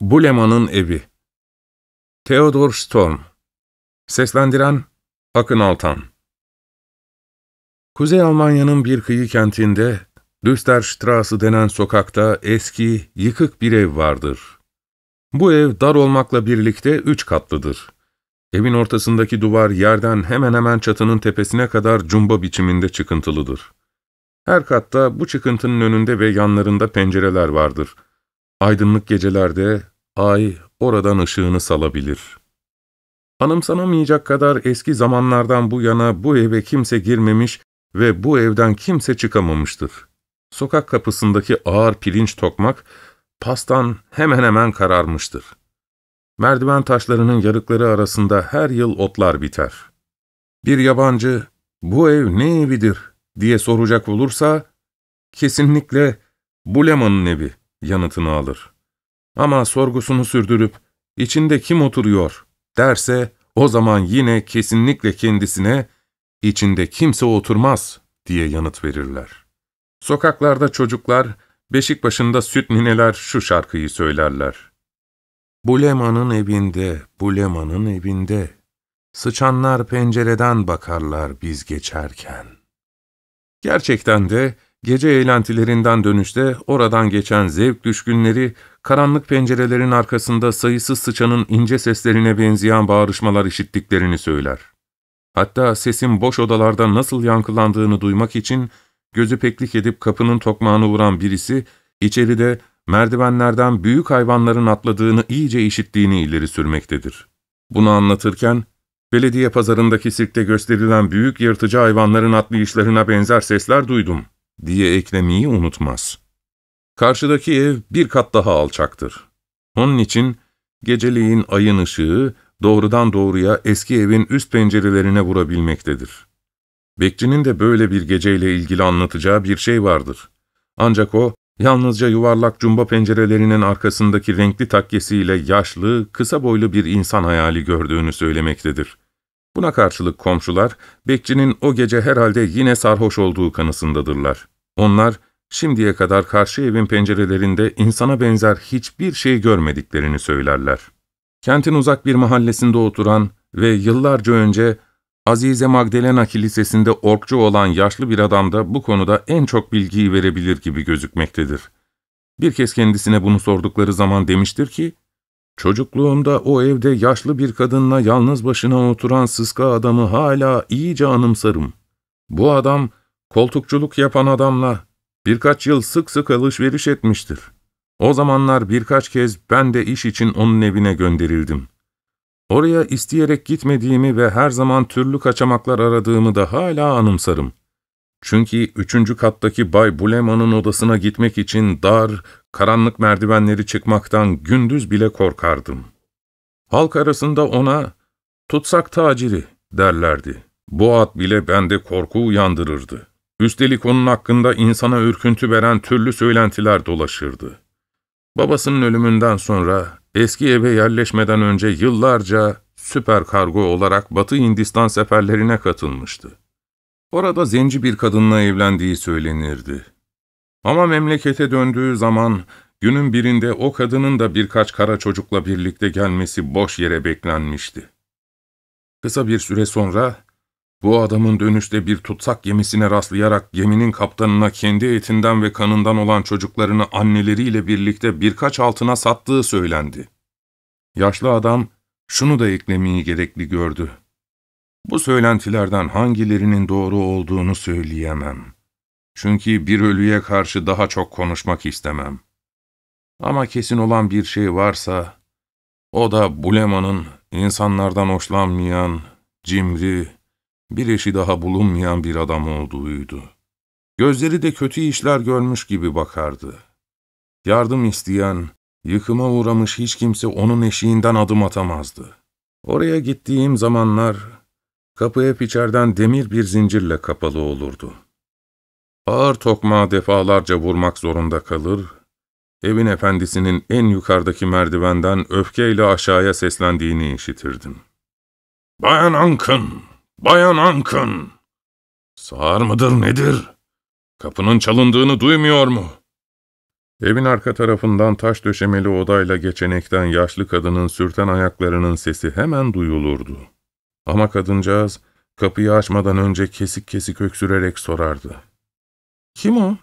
Buleman'ın Evi Theodor Storm Seslendiren Akın Altan Kuzey Almanya'nın bir kıyı kentinde, Düsterstrasse denen sokakta eski, yıkık bir ev vardır. Bu ev dar olmakla birlikte üç katlıdır. Evin ortasındaki duvar yerden hemen hemen çatının tepesine kadar cumba biçiminde çıkıntılıdır. Her katta bu çıkıntının önünde ve yanlarında pencereler vardır.'' Aydınlık gecelerde ay oradan ışığını salabilir. Anımsanamayacak kadar eski zamanlardan bu yana bu eve kimse girmemiş ve bu evden kimse çıkamamıştır. Sokak kapısındaki ağır pirinç tokmak, pastan hemen hemen kararmıştır. Merdiven taşlarının yarıkları arasında her yıl otlar biter. Bir yabancı, bu ev ne evidir diye soracak olursa, kesinlikle Buleman'ın evi.'' yanıtını alır. Ama sorgusunu sürdürüp içinde kim oturuyor derse o zaman yine kesinlikle kendisine içinde kimse oturmaz diye yanıt verirler. Sokaklarda çocuklar, beşik başında süt nineler şu şarkıyı söylerler. Bulema'nın evinde, Bulema'nın evinde, sıçanlar pencereden bakarlar biz geçerken. Gerçekten de Gece eğlentilerinden dönüşte oradan geçen zevk düşkünleri, karanlık pencerelerin arkasında sayısız sıçanın ince seslerine benzeyen bağırışmalar işittiklerini söyler. Hatta sesin boş odalarda nasıl yankılandığını duymak için gözü peklik edip kapının tokmağını vuran birisi, içeride merdivenlerden büyük hayvanların atladığını iyice işittiğini ileri sürmektedir. Bunu anlatırken, belediye pazarındaki sirkte gösterilen büyük yırtıcı hayvanların atlayışlarına benzer sesler duydum.'' diye eklemeyi unutmaz. Karşıdaki ev bir kat daha alçaktır. Onun için geceleyin ayın ışığı doğrudan doğruya eski evin üst pencerelerine vurabilmektedir. Bekçinin de böyle bir geceyle ilgili anlatacağı bir şey vardır. Ancak o, yalnızca yuvarlak cumba pencerelerinin arkasındaki renkli takkesiyle yaşlı, kısa boylu bir insan hayali gördüğünü söylemektedir. Buna karşılık komşular, bekçinin o gece herhalde yine sarhoş olduğu kanısındadırlar. Onlar şimdiye kadar karşı evin pencerelerinde insana benzer hiçbir şey görmediklerini söylerler. Kentin uzak bir mahallesinde oturan ve yıllarca önce Azize Magdalena Kilisesi'nde orkçu olan yaşlı bir adam da bu konuda en çok bilgiyi verebilir gibi gözükmektedir. Bir kez kendisine bunu sordukları zaman demiştir ki, ''Çocukluğumda o evde yaşlı bir kadınla yalnız başına oturan sıska adamı hala iyice anımsarım. Bu adam Koltukçuluk yapan adamla birkaç yıl sık sık alışveriş etmiştir. O zamanlar birkaç kez ben de iş için onun evine gönderildim. Oraya isteyerek gitmediğimi ve her zaman türlü kaçamaklar aradığımı da hala anımsarım. Çünkü üçüncü kattaki Bay Buleman'ın odasına gitmek için dar, karanlık merdivenleri çıkmaktan gündüz bile korkardım. Halk arasında ona ''tutsak taciri'' derlerdi. Bu ad bile bende korku uyandırırdı. Üstelik onun hakkında insana ürküntü veren türlü söylentiler dolaşırdı. Babasının ölümünden sonra eski eve yerleşmeden önce yıllarca süper kargo olarak Batı Hindistan seferlerine katılmıştı. Orada zenci bir kadınla evlendiği söylenirdi. Ama memlekete döndüğü zaman günün birinde o kadının da birkaç kara çocukla birlikte gelmesi boş yere beklenmişti. Kısa bir süre sonra bu adamın dönüşte bir tutsak gemisine rastlayarak geminin kaptanına kendi etinden ve kanından olan çocuklarını anneleriyle birlikte birkaç altına sattığı söylendi. Yaşlı adam şunu da eklemeyi gerekli gördü. Bu söylentilerden hangilerinin doğru olduğunu söyleyemem. Çünkü bir ölüye karşı daha çok konuşmak istemem. Ama kesin olan bir şey varsa, o da Bulema'nın insanlardan hoşlanmayan, cimri, bir eşi daha bulunmayan bir adam olduğuydu. Gözleri de kötü işler görmüş gibi bakardı. Yardım isteyen, yıkıma uğramış hiç kimse onun eşiğinden adım atamazdı. Oraya gittiğim zamanlar kapı hep içeriden demir bir zincirle kapalı olurdu. Ağır tokmağı defalarca vurmak zorunda kalır, evin efendisinin en yukarıdaki merdivenden öfkeyle aşağıya seslendiğini işitirdim. ''Bayan Ankın!'' Bayan Ankın! Sağır mıdır nedir? Kapının çalındığını duymuyor mu? Evin arka tarafından taş döşemeli odayla geçenekten yaşlı kadının sürten ayaklarının sesi hemen duyulurdu. Ama kadıncağız kapıyı açmadan önce kesik kesik öksürerek sorardı. ''Kim o?''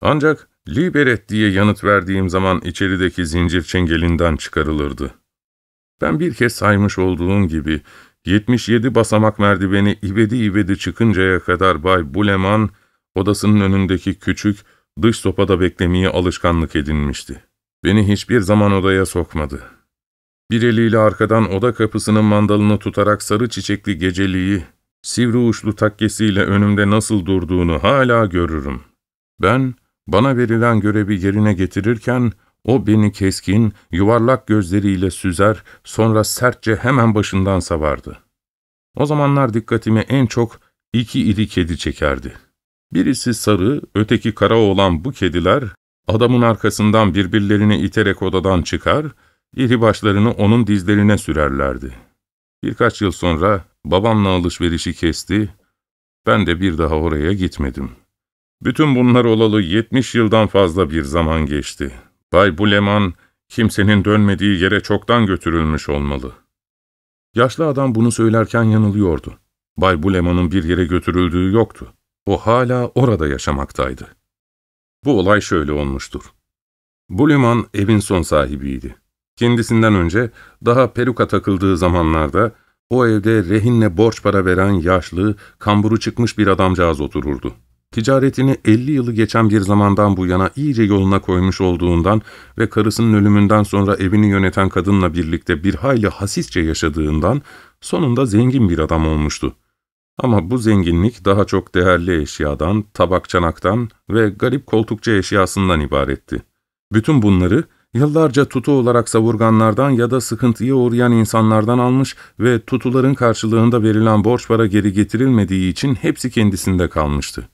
Ancak ''Liberet'' diye yanıt verdiğim zaman içerideki zincir çengelinden çıkarılırdı. Ben bir kez saymış olduğum gibi 77 basamak merdiveni ivedi ivedi çıkıncaya kadar Bay Buleman, odasının önündeki küçük, dış sopada beklemeyi alışkanlık edinmişti. Beni hiçbir zaman odaya sokmadı. Bir eliyle arkadan oda kapısının mandalını tutarak sarı çiçekli geceliği, sivri uçlu takkesiyle önümde nasıl durduğunu hala görürüm. Ben, bana verilen görevi yerine getirirken, o beni keskin, yuvarlak gözleriyle süzer, sonra sertçe hemen başından savardı. O zamanlar dikkatimi en çok iki iri kedi çekerdi. Birisi sarı, öteki kara olan bu kediler, adamın arkasından birbirlerini iterek odadan çıkar, iri başlarını onun dizlerine sürerlerdi. Birkaç yıl sonra babamla alışverişi kesti, ben de bir daha oraya gitmedim. Bütün bunlar olalı 70 yıldan fazla bir zaman geçti.'' Bay Buleman kimsenin dönmediği yere çoktan götürülmüş olmalı. Yaşlı adam bunu söylerken yanılıyordu. Bay Buleman'ın bir yere götürüldüğü yoktu. O hala orada yaşamaktaydı. Bu olay şöyle olmuştur. Buleman evin son sahibiydi. Kendisinden önce daha peruka takıldığı zamanlarda o evde rehinle borç para veren yaşlı, kamburu çıkmış bir adamcağız otururdu ticaretini 50 yılı geçen bir zamandan bu yana iyice yoluna koymuş olduğundan ve karısının ölümünden sonra evini yöneten kadınla birlikte bir hayli hasisçe yaşadığından sonunda zengin bir adam olmuştu. Ama bu zenginlik daha çok değerli eşyadan, tabak çanaktan ve garip koltukça eşyasından ibaretti. Bütün bunları yıllarca tutu olarak savurganlardan ya da sıkıntıya uğrayan insanlardan almış ve tutuların karşılığında verilen borç para geri getirilmediği için hepsi kendisinde kalmıştı.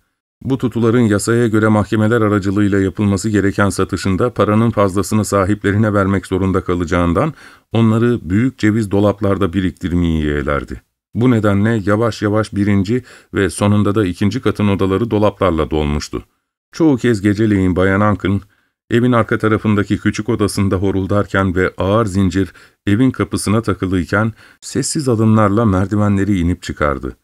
Bu tutuların yasaya göre mahkemeler aracılığıyla yapılması gereken satışında paranın fazlasını sahiplerine vermek zorunda kalacağından onları büyük ceviz dolaplarda biriktirmeyi yeğlerdi. Bu nedenle yavaş yavaş birinci ve sonunda da ikinci katın odaları dolaplarla dolmuştu. Çoğu kez geceleyin Bayan Ankın, evin arka tarafındaki küçük odasında horuldarken ve ağır zincir evin kapısına takılıyken sessiz adımlarla merdivenleri inip çıkardı.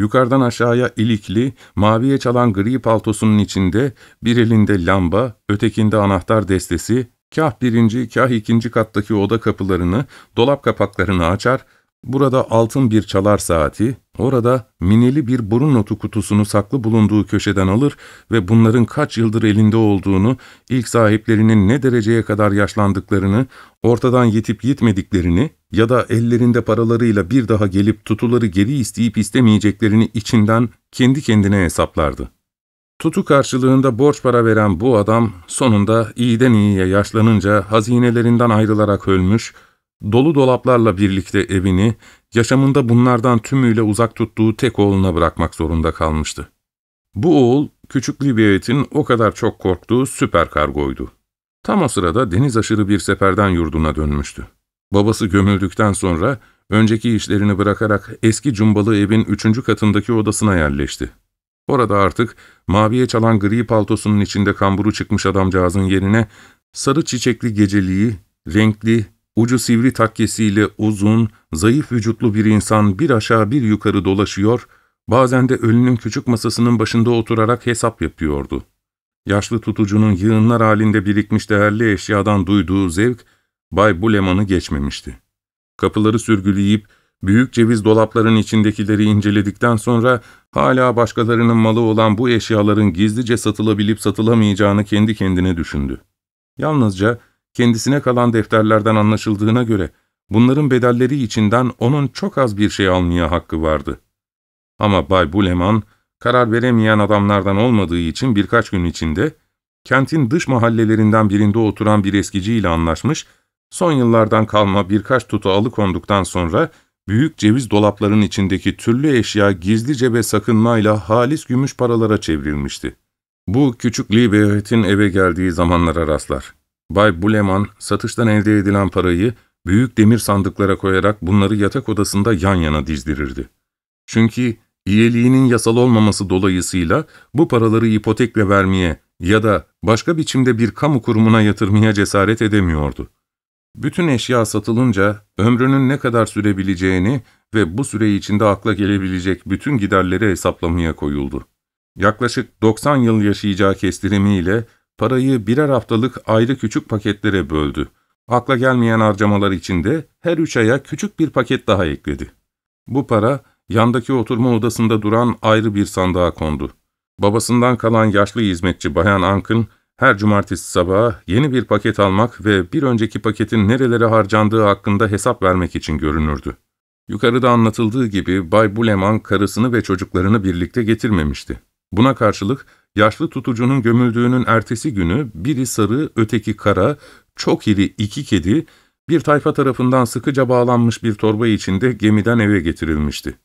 Yukarıdan aşağıya ilikli, maviye çalan gri paltosunun içinde bir elinde lamba, ötekinde anahtar destesi, kah birinci, kah ikinci kattaki oda kapılarını, dolap kapaklarını açar, burada altın bir çalar saati, orada mineli bir burun notu kutusunu saklı bulunduğu köşeden alır ve bunların kaç yıldır elinde olduğunu, ilk sahiplerinin ne dereceye kadar yaşlandıklarını, ortadan yitip yitmediklerini, ya da ellerinde paralarıyla bir daha gelip tutuları geri isteyip istemeyeceklerini içinden kendi kendine hesaplardı. Tutu karşılığında borç para veren bu adam sonunda iyiden iyiye yaşlanınca hazinelerinden ayrılarak ölmüş, dolu dolaplarla birlikte evini, yaşamında bunlardan tümüyle uzak tuttuğu tek oğluna bırakmak zorunda kalmıştı. Bu oğul, küçük Libiyet'in o kadar çok korktuğu süper kargoydu. Tam o sırada deniz aşırı bir seferden yurduna dönmüştü. Babası gömüldükten sonra önceki işlerini bırakarak eski cumbalı evin üçüncü katındaki odasına yerleşti. Orada artık maviye çalan gri paltosunun içinde kamburu çıkmış adamcağızın yerine sarı çiçekli geceliği, renkli, ucu sivri takkesiyle uzun, zayıf vücutlu bir insan bir aşağı bir yukarı dolaşıyor, bazen de ölünün küçük masasının başında oturarak hesap yapıyordu. Yaşlı tutucunun yığınlar halinde birikmiş değerli eşyadan duyduğu zevk, Bay Buleman'ı geçmemişti. Kapıları sürgüleyip, büyük ceviz dolapların içindekileri inceledikten sonra hala başkalarının malı olan bu eşyaların gizlice satılabilip satılamayacağını kendi kendine düşündü. Yalnızca kendisine kalan defterlerden anlaşıldığına göre bunların bedelleri içinden onun çok az bir şey almaya hakkı vardı. Ama Bay Buleman karar veremeyen adamlardan olmadığı için birkaç gün içinde kentin dış mahallelerinden birinde oturan bir eskiciyle anlaşmış ve Son yıllardan kalma birkaç tutu alıkonduktan sonra büyük ceviz dolapların içindeki türlü eşya gizlice ve sakınmayla halis gümüş paralara çevrilmişti. Bu küçük Liebehit'in eve geldiği zamanlara rastlar. Bay Buleman satıştan elde edilen parayı büyük demir sandıklara koyarak bunları yatak odasında yan yana dizdirirdi. Çünkü üyeliğinin yasal olmaması dolayısıyla bu paraları ipotekle vermeye ya da başka biçimde bir kamu kurumuna yatırmaya cesaret edemiyordu. Bütün eşya satılınca ömrünün ne kadar sürebileceğini ve bu süre içinde akla gelebilecek bütün giderleri hesaplamaya koyuldu. Yaklaşık 90 yıl yaşayacağı kestirimiyle parayı birer haftalık ayrı küçük paketlere böldü. Akla gelmeyen harcamalar içinde her üç aya küçük bir paket daha ekledi. Bu para yandaki oturma odasında duran ayrı bir sandığa kondu. Babasından kalan yaşlı hizmetçi Bayan Ank'ın her cumartesi sabahı yeni bir paket almak ve bir önceki paketin nerelere harcandığı hakkında hesap vermek için görünürdü. Yukarıda anlatıldığı gibi Bay Buleman karısını ve çocuklarını birlikte getirmemişti. Buna karşılık yaşlı tutucunun gömüldüğünün ertesi günü biri sarı, öteki kara, çok iri iki kedi, bir tayfa tarafından sıkıca bağlanmış bir torba içinde gemiden eve getirilmişti.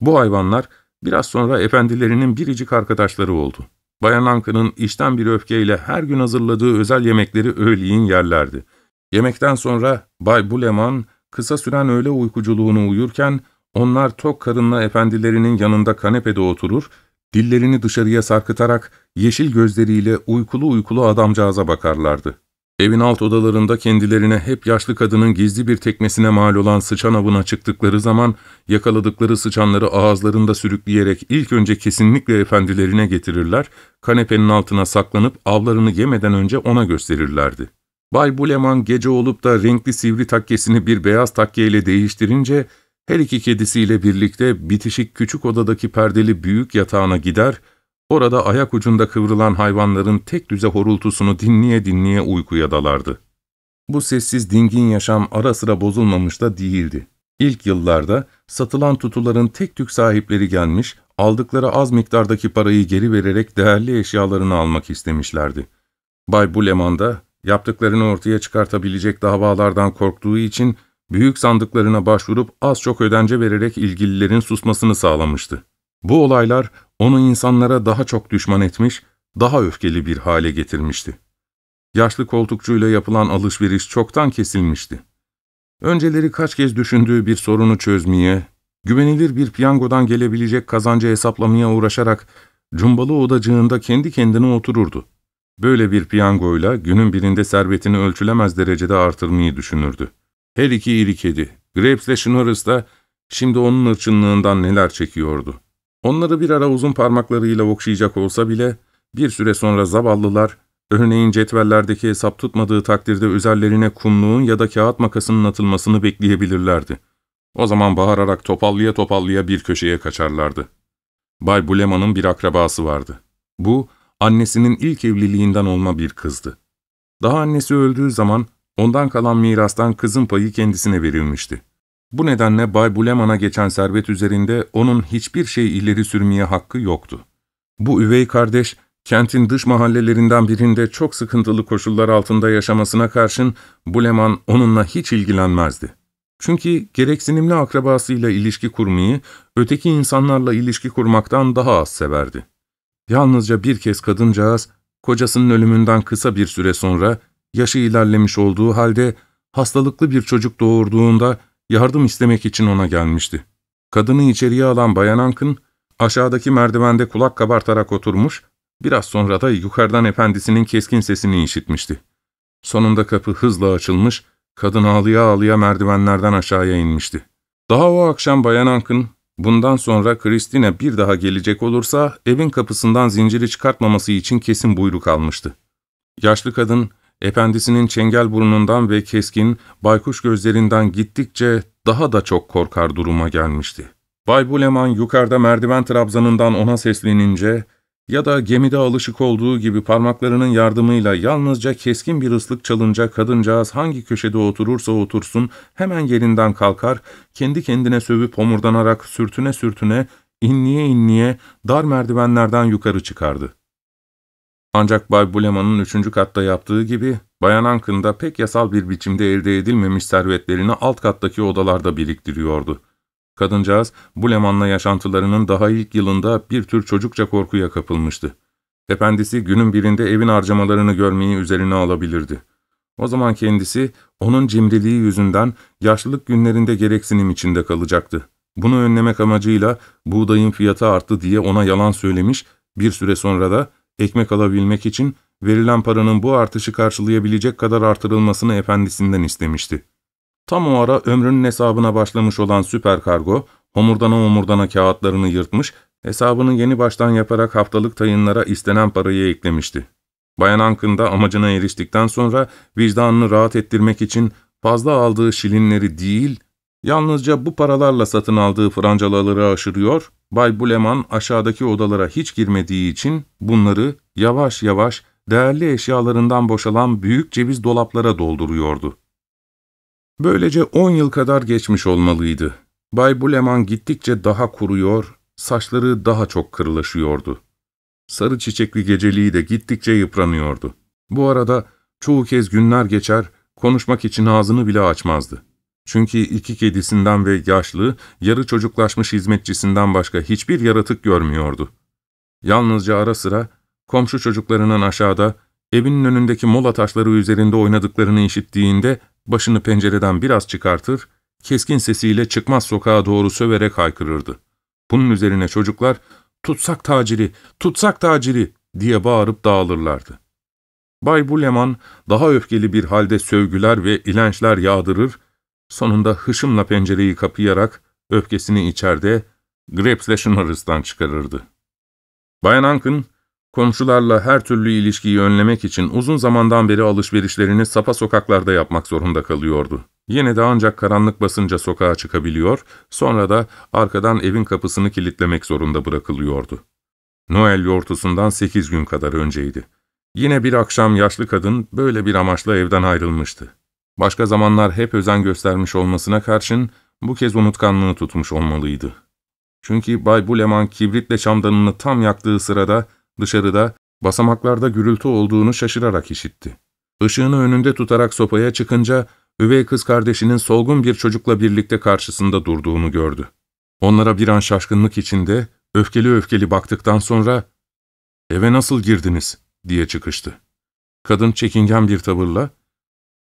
Bu hayvanlar biraz sonra efendilerinin biricik arkadaşları oldu. Bayan Anka'nın işten bir öfkeyle her gün hazırladığı özel yemekleri öğleyin yerlerdi. Yemekten sonra Bay Buleman kısa süren öğle uykuculuğunu uyurken onlar tok karınla efendilerinin yanında kanepede oturur, dillerini dışarıya sarkıtarak yeşil gözleriyle uykulu uykulu adamcağıza bakarlardı. Evin alt odalarında kendilerine hep yaşlı kadının gizli bir tekmesine mal olan sıçan avına çıktıkları zaman yakaladıkları sıçanları ağızlarında sürükleyerek ilk önce kesinlikle efendilerine getirirler, kanepenin altına saklanıp avlarını yemeden önce ona gösterirlerdi. Bay Buleman gece olup da renkli sivri takkesini bir beyaz takkeyle değiştirince her iki kedisiyle birlikte bitişik küçük odadaki perdeli büyük yatağına gider, Orada ayak ucunda kıvrılan hayvanların tek düze horultusunu dinleye dinleye uykuya dalardı. Bu sessiz dingin yaşam ara sıra bozulmamış da değildi. İlk yıllarda satılan tutuların tek tük sahipleri gelmiş, aldıkları az miktardaki parayı geri vererek değerli eşyalarını almak istemişlerdi. Bay Buleman da yaptıklarını ortaya çıkartabilecek davalardan korktuğu için büyük sandıklarına başvurup az çok ödence vererek ilgililerin susmasını sağlamıştı. Bu olaylar onu insanlara daha çok düşman etmiş, daha öfkeli bir hale getirmişti. Yaşlı koltukçuyla yapılan alışveriş çoktan kesilmişti. Önceleri kaç kez düşündüğü bir sorunu çözmeye, güvenilir bir piyangodan gelebilecek kazancı hesaplamaya uğraşarak cumbalı odacığında kendi kendine otururdu. Böyle bir piyangoyla günün birinde servetini ölçülemez derecede artırmayı düşünürdü. Her iki iri kedi, Grapes ile Schnurrs da şimdi onun hırçınlığından neler çekiyordu. Onları bir ara uzun parmaklarıyla okşayacak olsa bile bir süre sonra zavallılar, örneğin cetvellerdeki hesap tutmadığı takdirde üzerlerine kumluğun ya da kağıt makasının atılmasını bekleyebilirlerdi. O zaman bağırarak topallıya topallıya bir köşeye kaçarlardı. Bay Bulema'nın bir akrabası vardı. Bu, annesinin ilk evliliğinden olma bir kızdı. Daha annesi öldüğü zaman ondan kalan mirastan kızın payı kendisine verilmişti. Bu nedenle Bay Buleman'a geçen servet üzerinde onun hiçbir şey ileri sürmeye hakkı yoktu. Bu üvey kardeş, kentin dış mahallelerinden birinde çok sıkıntılı koşullar altında yaşamasına karşın Buleman onunla hiç ilgilenmezdi. Çünkü gereksinimli akrabasıyla ilişki kurmayı, öteki insanlarla ilişki kurmaktan daha az severdi. Yalnızca bir kez kadıncağız, kocasının ölümünden kısa bir süre sonra, yaşı ilerlemiş olduğu halde, hastalıklı bir çocuk doğurduğunda, yardım istemek için ona gelmişti. Kadını içeriye alan Bayan Ankın, aşağıdaki merdivende kulak kabartarak oturmuş, biraz sonra da yukarıdan efendisinin keskin sesini işitmişti. Sonunda kapı hızla açılmış, kadın ağlıya ağlıya merdivenlerden aşağıya inmişti. Daha o akşam Bayan Ankın, bundan sonra Kristine bir daha gelecek olursa evin kapısından zinciri çıkartmaması için kesin buyruk almıştı. Yaşlı kadın, Efendisinin çengel burnundan ve keskin, baykuş gözlerinden gittikçe daha da çok korkar duruma gelmişti. Bay Buleman yukarıda merdiven trabzanından ona seslenince ya da gemide alışık olduğu gibi parmaklarının yardımıyla yalnızca keskin bir ıslık çalınca kadıncağız hangi köşede oturursa otursun hemen yerinden kalkar, kendi kendine sövüp homurdanarak sürtüne sürtüne, inliye inliye dar merdivenlerden yukarı çıkardı. Ancak Bay Buleman'ın üçüncü katta yaptığı gibi, Bayan Ankın da pek yasal bir biçimde elde edilmemiş servetlerini alt kattaki odalarda biriktiriyordu. Kadıncağız, Buleman'la yaşantılarının daha ilk yılında bir tür çocukça korkuya kapılmıştı. Efendisi günün birinde evin harcamalarını görmeyi üzerine alabilirdi. O zaman kendisi, onun cimriliği yüzünden yaşlılık günlerinde gereksinim içinde kalacaktı. Bunu önlemek amacıyla buğdayın fiyatı arttı diye ona yalan söylemiş, bir süre sonra da ekmek alabilmek için verilen paranın bu artışı karşılayabilecek kadar artırılmasını efendisinden istemişti. Tam o ara ömrünün hesabına başlamış olan süper kargo, homurdana homurdana kağıtlarını yırtmış, hesabını yeni baştan yaparak haftalık tayınlara istenen parayı eklemişti. Bayan Ankın da amacına eriştikten sonra vicdanını rahat ettirmek için fazla aldığı şilinleri değil, Yalnızca bu paralarla satın aldığı francaları aşırıyor, Bay Buleman aşağıdaki odalara hiç girmediği için bunları yavaş yavaş değerli eşyalarından boşalan büyük ceviz dolaplara dolduruyordu. Böylece on yıl kadar geçmiş olmalıydı. Bay Buleman gittikçe daha kuruyor, saçları daha çok kırılaşıyordu. Sarı çiçekli geceliği de gittikçe yıpranıyordu. Bu arada çoğu kez günler geçer, konuşmak için ağzını bile açmazdı. Çünkü iki kedisinden ve yaşlı, yarı çocuklaşmış hizmetçisinden başka hiçbir yaratık görmüyordu. Yalnızca ara sıra komşu çocuklarının aşağıda, evinin önündeki mola taşları üzerinde oynadıklarını işittiğinde başını pencereden biraz çıkartır, keskin sesiyle çıkmaz sokağa doğru söverek haykırırdı. Bunun üzerine çocuklar, ''Tutsak taciri, tutsak taciri!'' diye bağırıp dağılırlardı. Bay Buleman daha öfkeli bir halde sövgüler ve ilençler yağdırır, Sonunda hışımla pencereyi kapayarak öfkesini içeride Grapslash'ın çıkarırdı. Bayan Ankin, komşularla her türlü ilişkiyi önlemek için uzun zamandan beri alışverişlerini sapa sokaklarda yapmak zorunda kalıyordu. Yine de ancak karanlık basınca sokağa çıkabiliyor, sonra da arkadan evin kapısını kilitlemek zorunda bırakılıyordu. Noel yortusundan sekiz gün kadar önceydi. Yine bir akşam yaşlı kadın böyle bir amaçla evden ayrılmıştı. Başka zamanlar hep özen göstermiş olmasına karşın bu kez unutkanlığını tutmuş olmalıydı. Çünkü Bay Buleman kibritle çamdanını tam yaktığı sırada dışarıda basamaklarda gürültü olduğunu şaşırarak işitti. Işığını önünde tutarak sopaya çıkınca üvey kız kardeşinin solgun bir çocukla birlikte karşısında durduğunu gördü. Onlara bir an şaşkınlık içinde öfkeli öfkeli baktıktan sonra ''Eve nasıl girdiniz?'' diye çıkıştı. Kadın çekingen bir tavırla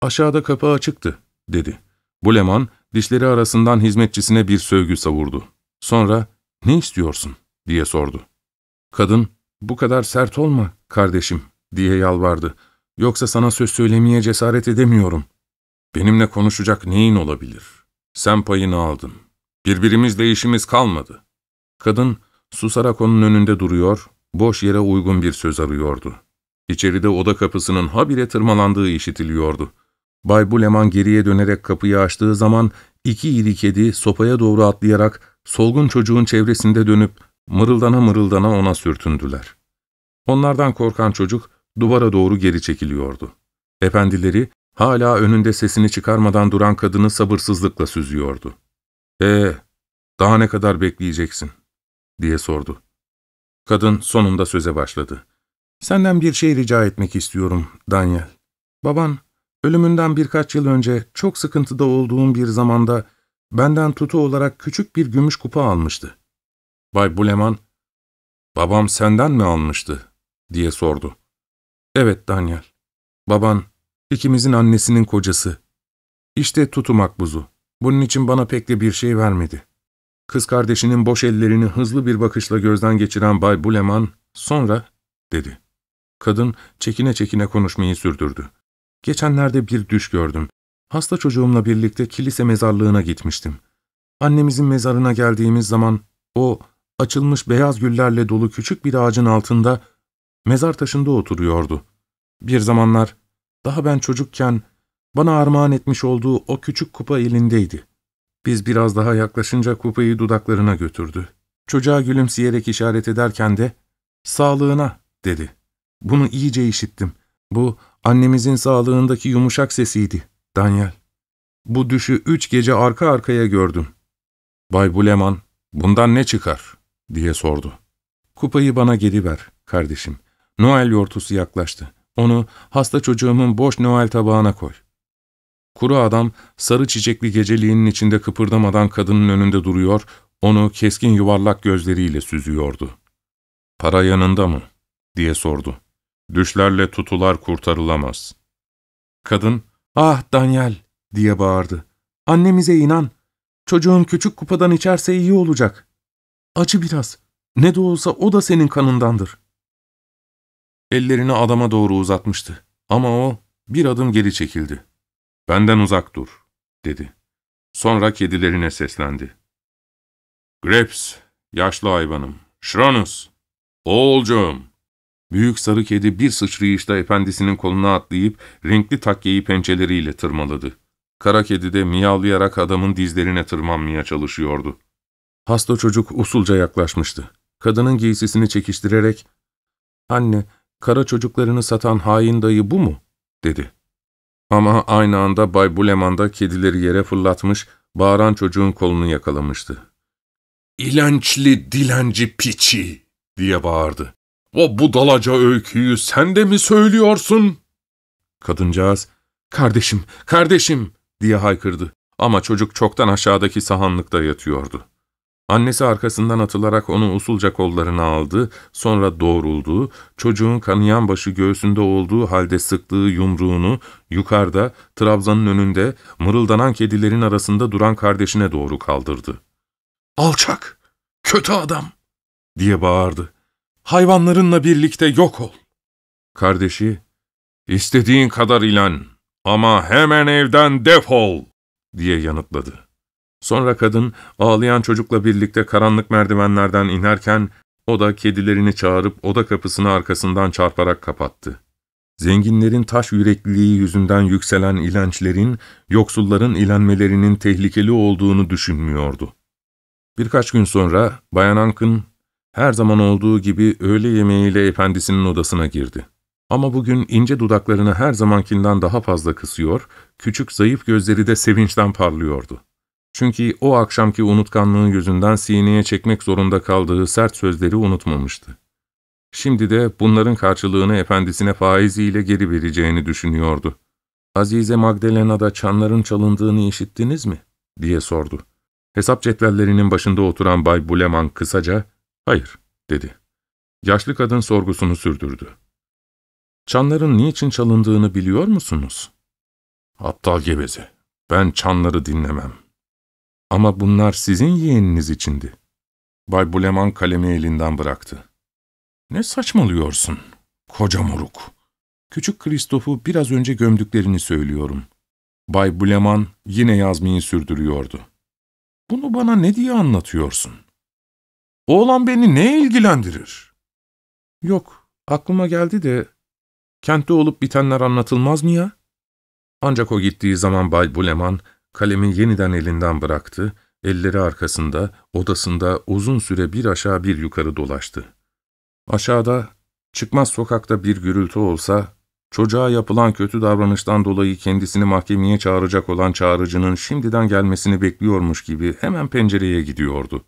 ''Aşağıda kapı açıktı.'' dedi. Buleman dişleri arasından hizmetçisine bir sövgü savurdu. Sonra ''Ne istiyorsun?'' diye sordu. Kadın ''Bu kadar sert olma kardeşim.'' diye yalvardı. ''Yoksa sana söz söylemeye cesaret edemiyorum.'' ''Benimle konuşacak neyin olabilir? Sen payını aldın. Birbirimizle işimiz kalmadı.'' Kadın susarak onun önünde duruyor, boş yere uygun bir söz arıyordu. İçeride oda kapısının habire tırmalandığı işitiliyordu. Bay Buleman geriye dönerek kapıyı açtığı zaman iki iri kedi sopaya doğru atlayarak solgun çocuğun çevresinde dönüp mırıldana mırıldana ona sürtündüler. Onlardan korkan çocuk duvara doğru geri çekiliyordu. Efendileri hala önünde sesini çıkarmadan duran kadını sabırsızlıkla süzüyordu. ''Ee, daha ne kadar bekleyeceksin?'' diye sordu. Kadın sonunda söze başladı. ''Senden bir şey rica etmek istiyorum, Daniel. Baban Ölümünden birkaç yıl önce çok sıkıntıda olduğum bir zamanda benden tutu olarak küçük bir gümüş kupa almıştı. Bay Buleman, ''Babam senden mi almıştı?'' diye sordu. ''Evet Daniel, baban, ikimizin annesinin kocası. İşte tutu makbuzu. Bunun için bana pek de bir şey vermedi.'' Kız kardeşinin boş ellerini hızlı bir bakışla gözden geçiren Bay Buleman, ''Sonra?'' dedi. Kadın çekine çekine konuşmayı sürdürdü. Geçenlerde bir düş gördüm. Hasta çocuğumla birlikte kilise mezarlığına gitmiştim. Annemizin mezarına geldiğimiz zaman o açılmış beyaz güllerle dolu küçük bir ağacın altında mezar taşında oturuyordu. Bir zamanlar daha ben çocukken bana armağan etmiş olduğu o küçük kupa elindeydi. Biz biraz daha yaklaşınca kupayı dudaklarına götürdü. Çocuğa gülümseyerek işaret ederken de ''Sağlığına'' dedi. Bunu iyice işittim. Bu annemizin sağlığındaki yumuşak sesiydi, Daniel. Bu düşü üç gece arka arkaya gördüm. Bay Buleman, bundan ne çıkar? diye sordu. Kupayı bana geri ver, kardeşim. Noel yortusu yaklaştı. Onu hasta çocuğumun boş Noel tabağına koy. Kuru adam sarı çiçekli geceliğinin içinde kıpırdamadan kadının önünde duruyor, onu keskin yuvarlak gözleriyle süzüyordu. ''Para yanında mı?'' diye sordu. Düşlerle tutular kurtarılamaz. Kadın, ''Ah Daniel!'' diye bağırdı. ''Annemize inan. Çocuğun küçük kupadan içerse iyi olacak. Acı biraz. Ne de olsa o da senin kanındandır.'' Ellerini adama doğru uzatmıştı. Ama o bir adım geri çekildi. ''Benden uzak dur.'' dedi. Sonra kedilerine seslendi. ''Greps, yaşlı hayvanım. Şranus, oğulcuğum.'' Büyük sarı kedi bir sıçrayışta efendisinin koluna atlayıp renkli takyeyi pençeleriyle tırmaladı. Kara kedi de miyavlayarak adamın dizlerine tırmanmaya çalışıyordu. Hasta çocuk usulca yaklaşmıştı. Kadının giysisini çekiştirerek, ''Anne, kara çocuklarını satan hain dayı bu mu?'' dedi. Ama aynı anda Bay Buleman da kedileri yere fırlatmış, bağıran çocuğun kolunu yakalamıştı. ''İlençli dilenci piçi!'' diye bağırdı. O budalaca öyküyü sen de mi söylüyorsun? Kadıncağız, kardeşim, kardeşim diye haykırdı. Ama çocuk çoktan aşağıdaki sahanlıkta yatıyordu. Annesi arkasından atılarak onu usulca kollarına aldı, sonra doğruldu, çocuğun kanayan başı göğsünde olduğu halde sıktığı yumruğunu yukarıda, trabzanın önünde, mırıldanan kedilerin arasında duran kardeşine doğru kaldırdı. ''Alçak! Kötü adam!'' diye bağırdı hayvanlarınla birlikte yok ol. Kardeşi, istediğin kadar ilan ama hemen evden defol diye yanıtladı. Sonra kadın ağlayan çocukla birlikte karanlık merdivenlerden inerken o da kedilerini çağırıp oda kapısını arkasından çarparak kapattı. Zenginlerin taş yürekliliği yüzünden yükselen ilençlerin, yoksulların ilenmelerinin tehlikeli olduğunu düşünmüyordu. Birkaç gün sonra Bayan Ank'ın her zaman olduğu gibi öğle yemeğiyle efendisinin odasına girdi. Ama bugün ince dudaklarını her zamankinden daha fazla kısıyor, küçük zayıf gözleri de sevinçten parlıyordu. Çünkü o akşamki unutkanlığı yüzünden sineye çekmek zorunda kaldığı sert sözleri unutmamıştı. Şimdi de bunların karşılığını efendisine faiziyle geri vereceğini düşünüyordu. ''Azize Magdalenada çanların çalındığını işittiniz mi?'' diye sordu. Hesap cetvellerinin başında oturan Bay Buleman kısaca Hayır, dedi. Yaşlı kadın sorgusunu sürdürdü. Çanların niçin çalındığını biliyor musunuz? Aptal gebezi. Ben çanları dinlemem. Ama bunlar sizin yeğeniniz içindi. Bay Buleman kalemi elinden bıraktı. Ne saçmalıyorsun? Koca moruk. Küçük Kristof'u biraz önce gömdüklerini söylüyorum. Bay Buleman yine yazmayı sürdürüyordu. Bunu bana ne diye anlatıyorsun? Oğlan beni ne ilgilendirir? Yok, aklıma geldi de kentte olup bitenler anlatılmaz mı ya? Ancak o gittiği zaman Bay Buleman kalemi yeniden elinden bıraktı, elleri arkasında, odasında uzun süre bir aşağı bir yukarı dolaştı. Aşağıda, çıkmaz sokakta bir gürültü olsa, çocuğa yapılan kötü davranıştan dolayı kendisini mahkemeye çağıracak olan çağrıcının şimdiden gelmesini bekliyormuş gibi hemen pencereye gidiyordu.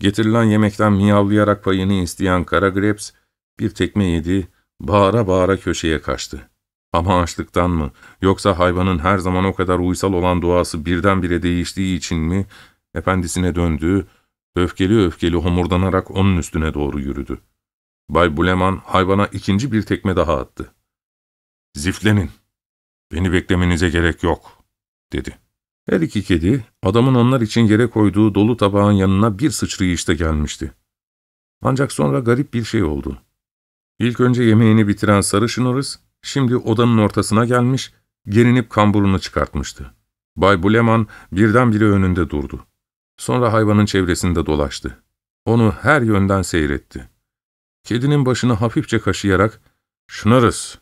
Getirilen yemekten miyavlayarak payını isteyen Kara Greps bir tekme yedi, bağıra bağıra köşeye kaçtı. Ama açlıktan mı, yoksa hayvanın her zaman o kadar uysal olan doğası birdenbire değiştiği için mi, efendisine döndü, öfkeli öfkeli homurdanarak onun üstüne doğru yürüdü. Bay Buleman hayvana ikinci bir tekme daha attı. ''Ziflenin, beni beklemenize gerek yok.'' dedi. Her iki kedi adamın onlar için yere koyduğu dolu tabağın yanına bir sıçrayışta gelmişti. Ancak sonra garip bir şey oldu. İlk önce yemeğini bitiren sarışın şınorız, şimdi odanın ortasına gelmiş, gerinip kamburunu çıkartmıştı. Bay Buleman birdenbire önünde durdu. Sonra hayvanın çevresinde dolaştı. Onu her yönden seyretti. Kedinin başını hafifçe kaşıyarak, şunarız,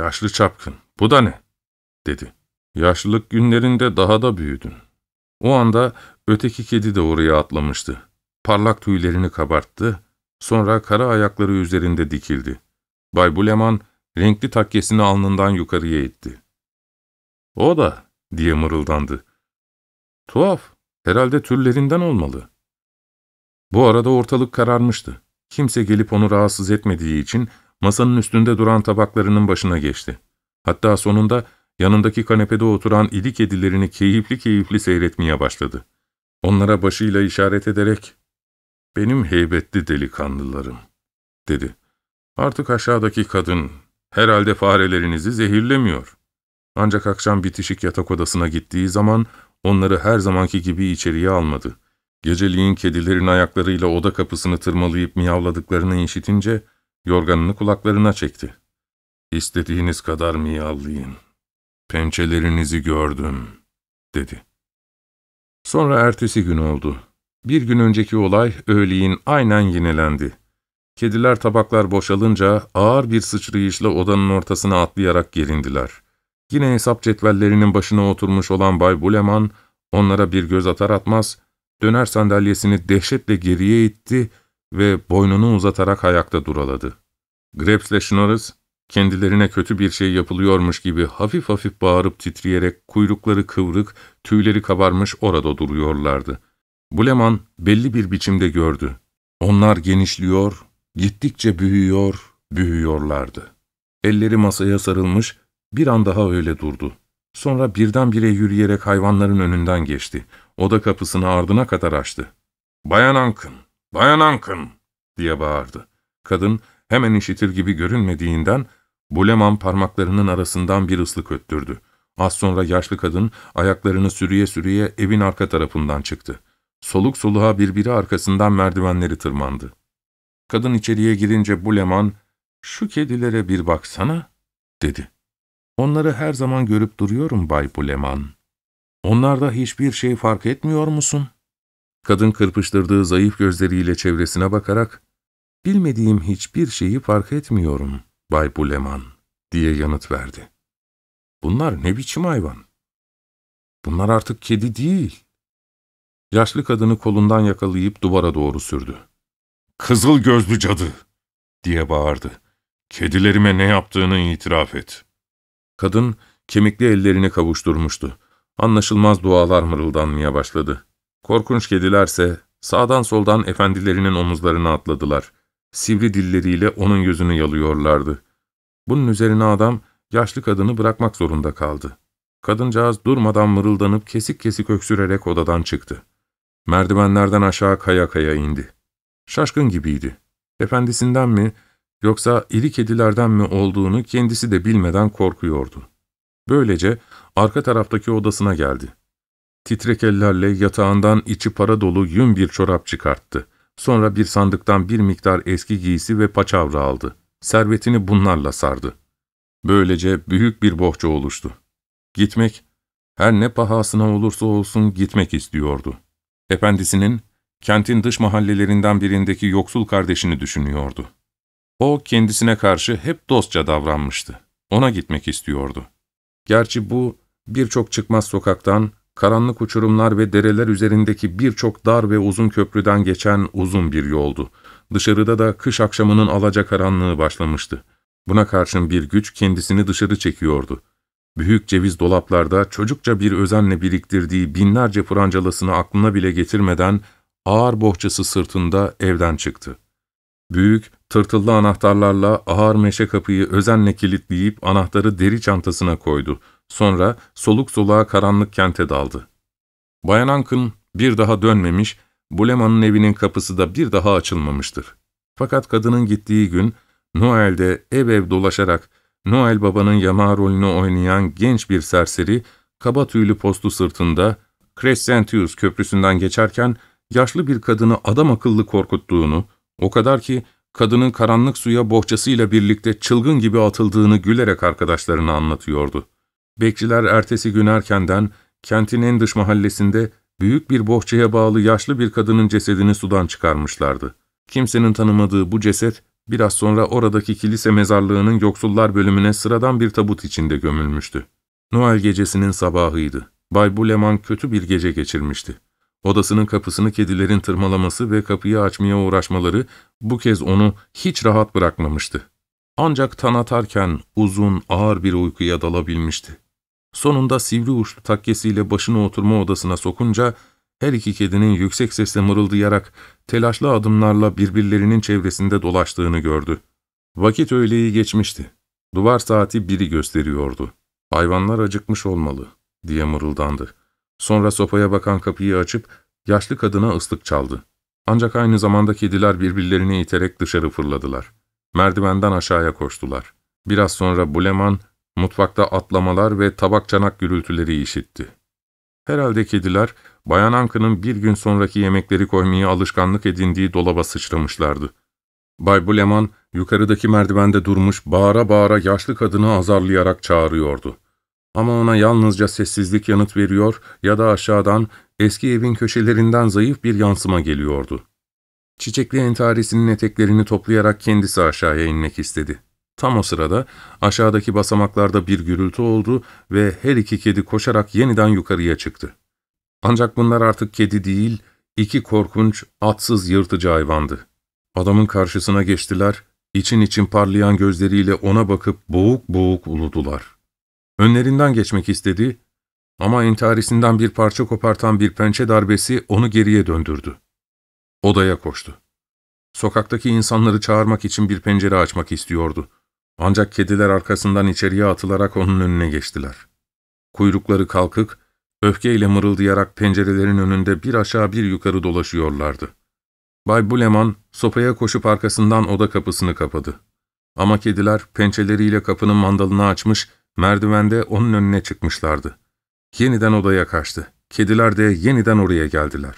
yaşlı çapkın, bu da ne?'' dedi. Yaşlılık günlerinde daha da büyüdün. O anda öteki kedi de oraya atlamıştı. Parlak tüylerini kabarttı, sonra kara ayakları üzerinde dikildi. Bay Buleman renkli takkesini alnından yukarıya itti. ''O da'' diye mırıldandı. ''Tuhaf, herhalde türlerinden olmalı.'' Bu arada ortalık kararmıştı. Kimse gelip onu rahatsız etmediği için masanın üstünde duran tabaklarının başına geçti. Hatta sonunda yanındaki kanepede oturan iri kedilerini keyifli keyifli seyretmeye başladı. Onlara başıyla işaret ederek, ''Benim heybetli delikanlılarım.'' dedi. ''Artık aşağıdaki kadın herhalde farelerinizi zehirlemiyor.'' Ancak akşam bitişik yatak odasına gittiği zaman onları her zamanki gibi içeriye almadı. Geceliğin kedilerin ayaklarıyla oda kapısını tırmalayıp miyavladıklarını işitince yorganını kulaklarına çekti. ''İstediğiniz kadar miyavlayın.'' Pençelerinizi gördüm, dedi. Sonra ertesi gün oldu. Bir gün önceki olay öğleyin aynen yinelendi. Kediler tabaklar boşalınca ağır bir sıçrayışla odanın ortasına atlayarak gerindiler. Yine hesap cetvellerinin başına oturmuş olan Bay Buleman, onlara bir göz atar atmaz, döner sandalyesini dehşetle geriye itti ve boynunu uzatarak ayakta duraladı. Grebs'le Schnorris kendilerine kötü bir şey yapılıyormuş gibi hafif hafif bağırıp titreyerek kuyrukları kıvrık, tüyleri kabarmış orada duruyorlardı. Buleman belli bir biçimde gördü. Onlar genişliyor, gittikçe büyüyor, büyüyorlardı. Elleri masaya sarılmış, bir an daha öyle durdu. Sonra birdenbire yürüyerek hayvanların önünden geçti. Oda kapısını ardına kadar açtı. ''Bayan Ankın, Bayan Ankın!'' diye bağırdı. Kadın hemen işitir gibi görünmediğinden Buleman parmaklarının arasından bir ıslık öttürdü. Az sonra yaşlı kadın ayaklarını sürüye sürüye evin arka tarafından çıktı. Soluk soluğa birbiri arkasından merdivenleri tırmandı. Kadın içeriye girince Buleman, ''Şu kedilere bir baksana.'' dedi. ''Onları her zaman görüp duruyorum Bay Buleman.'' Onlarda hiçbir şey fark etmiyor musun? Kadın kırpıştırdığı zayıf gözleriyle çevresine bakarak, bilmediğim hiçbir şeyi fark etmiyorum.'' Bay Buleman diye yanıt verdi. Bunlar ne biçim hayvan? Bunlar artık kedi değil. Yaşlı kadını kolundan yakalayıp duvara doğru sürdü. Kızıl gözlü cadı diye bağırdı. Kedilerime ne yaptığını itiraf et. Kadın kemikli ellerini kavuşturmuştu. Anlaşılmaz dualar mırıldanmaya başladı. Korkunç kedilerse sağdan soldan efendilerinin omuzlarına atladılar sivri dilleriyle onun yüzünü yalıyorlardı. Bunun üzerine adam yaşlı kadını bırakmak zorunda kaldı. Kadıncağız durmadan mırıldanıp kesik kesik öksürerek odadan çıktı. Merdivenlerden aşağı kaya kaya indi. Şaşkın gibiydi. Efendisinden mi yoksa iri kedilerden mi olduğunu kendisi de bilmeden korkuyordu. Böylece arka taraftaki odasına geldi. Titrek ellerle yatağından içi para dolu yün bir çorap çıkarttı. Sonra bir sandıktan bir miktar eski giysi ve paçavra aldı. Servetini bunlarla sardı. Böylece büyük bir bohça oluştu. Gitmek, her ne pahasına olursa olsun gitmek istiyordu. Efendisinin, kentin dış mahallelerinden birindeki yoksul kardeşini düşünüyordu. O kendisine karşı hep dostça davranmıştı. Ona gitmek istiyordu. Gerçi bu, birçok çıkmaz sokaktan, karanlık uçurumlar ve dereler üzerindeki birçok dar ve uzun köprüden geçen uzun bir yoldu. Dışarıda da kış akşamının alacakaranlığı başlamıştı. Buna karşın bir güç kendisini dışarı çekiyordu. Büyük ceviz dolaplarda çocukça bir özenle biriktirdiği binlerce francalasını aklına bile getirmeden ağır bohçası sırtında evden çıktı. Büyük, tırtıllı anahtarlarla ağır meşe kapıyı özenle kilitleyip anahtarı deri çantasına koydu. Sonra soluk soluğa karanlık kente daldı. Bayan Ankın bir daha dönmemiş, Bulema'nın evinin kapısı da bir daha açılmamıştır. Fakat kadının gittiği gün Noel'de ev ev dolaşarak Noel babanın yama rolünü oynayan genç bir serseri, kaba tüylü postu sırtında Crescentius köprüsünden geçerken yaşlı bir kadını adam akıllı korkuttuğunu, o kadar ki kadının karanlık suya bohçasıyla birlikte çılgın gibi atıldığını gülerek arkadaşlarına anlatıyordu. Bekçiler ertesi gün erkenden kentin en dış mahallesinde büyük bir bohçaya bağlı yaşlı bir kadının cesedini sudan çıkarmışlardı. Kimsenin tanımadığı bu ceset biraz sonra oradaki kilise mezarlığının yoksullar bölümüne sıradan bir tabut içinde gömülmüştü. Noel gecesinin sabahıydı. Bay Buleman kötü bir gece geçirmişti. Odasının kapısını kedilerin tırmalaması ve kapıyı açmaya uğraşmaları bu kez onu hiç rahat bırakmamıştı. Ancak tan atarken uzun, ağır bir uykuya dalabilmişti. Sonunda sivri uçlu takkesiyle başını oturma odasına sokunca, her iki kedinin yüksek sesle mırıldayarak, telaşlı adımlarla birbirlerinin çevresinde dolaştığını gördü. Vakit öğleyi geçmişti. Duvar saati biri gösteriyordu. ''Hayvanlar acıkmış olmalı.'' diye mırıldandı. Sonra sopaya bakan kapıyı açıp yaşlı kadına ıslık çaldı. Ancak aynı zamanda kediler birbirlerini iterek dışarı fırladılar. Merdivenden aşağıya koştular. Biraz sonra Buleman, mutfakta atlamalar ve tabak çanak gürültüleri işitti. Herhalde kediler, Bayan Anka'nın bir gün sonraki yemekleri koymayı alışkanlık edindiği dolaba sıçramışlardı. Bay Buleman, yukarıdaki merdivende durmuş, bağıra bağıra yaşlı kadını azarlayarak çağırıyordu. Ama ona yalnızca sessizlik yanıt veriyor ya da aşağıdan, eski evin köşelerinden zayıf bir yansıma geliyordu. Çiçekli entaresinin eteklerini toplayarak kendisi aşağıya inmek istedi. Tam o sırada aşağıdaki basamaklarda bir gürültü oldu ve her iki kedi koşarak yeniden yukarıya çıktı. Ancak bunlar artık kedi değil, iki korkunç, atsız yırtıcı hayvandı. Adamın karşısına geçtiler, için için parlayan gözleriyle ona bakıp boğuk boğuk uludular. Önlerinden geçmek istedi ama intiharisinden bir parça kopartan bir pençe darbesi onu geriye döndürdü. Odaya koştu. Sokaktaki insanları çağırmak için bir pencere açmak istiyordu. Ancak kediler arkasından içeriye atılarak onun önüne geçtiler. Kuyrukları kalkık, öfkeyle mırıldayarak pencerelerin önünde bir aşağı bir yukarı dolaşıyorlardı. Bay Buleman sopaya koşup arkasından oda kapısını kapadı. Ama kediler pençeleriyle kapının mandalını açmış, merdivende onun önüne çıkmışlardı. Yeniden odaya kaçtı. Kediler de yeniden oraya geldiler.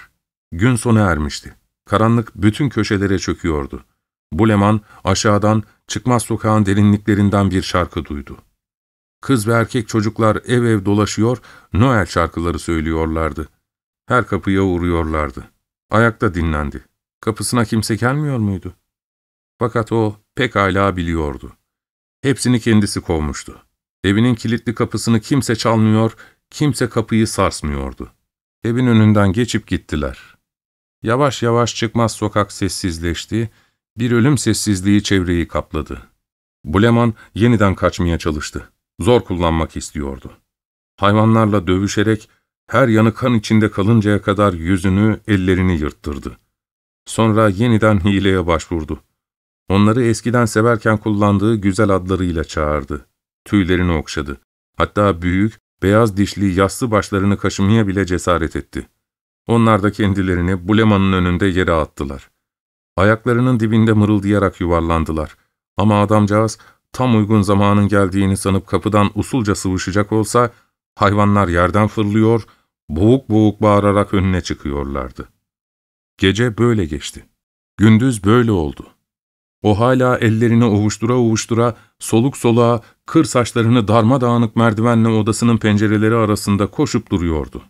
Gün sona ermişti. Karanlık bütün köşelere çöküyordu. Buleman aşağıdan çıkmaz sokağın derinliklerinden bir şarkı duydu. Kız ve erkek çocuklar ev ev dolaşıyor, Noel şarkıları söylüyorlardı. Her kapıya uğruyorlardı. Ayakta dinlendi. Kapısına kimse gelmiyor muydu? Fakat o pek hala biliyordu. Hepsini kendisi kovmuştu. Evinin kilitli kapısını kimse çalmıyor, kimse kapıyı sarsmıyordu. Evin önünden geçip gittiler. Yavaş yavaş çıkmaz sokak sessizleşti, bir ölüm sessizliği çevreyi kapladı. Buleman yeniden kaçmaya çalıştı. Zor kullanmak istiyordu. Hayvanlarla dövüşerek her yanı kan içinde kalıncaya kadar yüzünü, ellerini yırttırdı. Sonra yeniden hileye başvurdu. Onları eskiden severken kullandığı güzel adlarıyla çağırdı. Tüylerini okşadı. Hatta büyük, beyaz dişli, yassı başlarını kaşımaya bile cesaret etti. Onlar da kendilerini Bulema'nın önünde yere attılar. Ayaklarının dibinde mırıldayarak yuvarlandılar. Ama adamcağız tam uygun zamanın geldiğini sanıp kapıdan usulca sıvışacak olsa, hayvanlar yerden fırlıyor, boğuk boğuk bağırarak önüne çıkıyorlardı. Gece böyle geçti. Gündüz böyle oldu. O hala ellerini ovuştura ovuştura, soluk soluğa, kır saçlarını darmadağınık merdivenle odasının pencereleri arasında koşup duruyordu.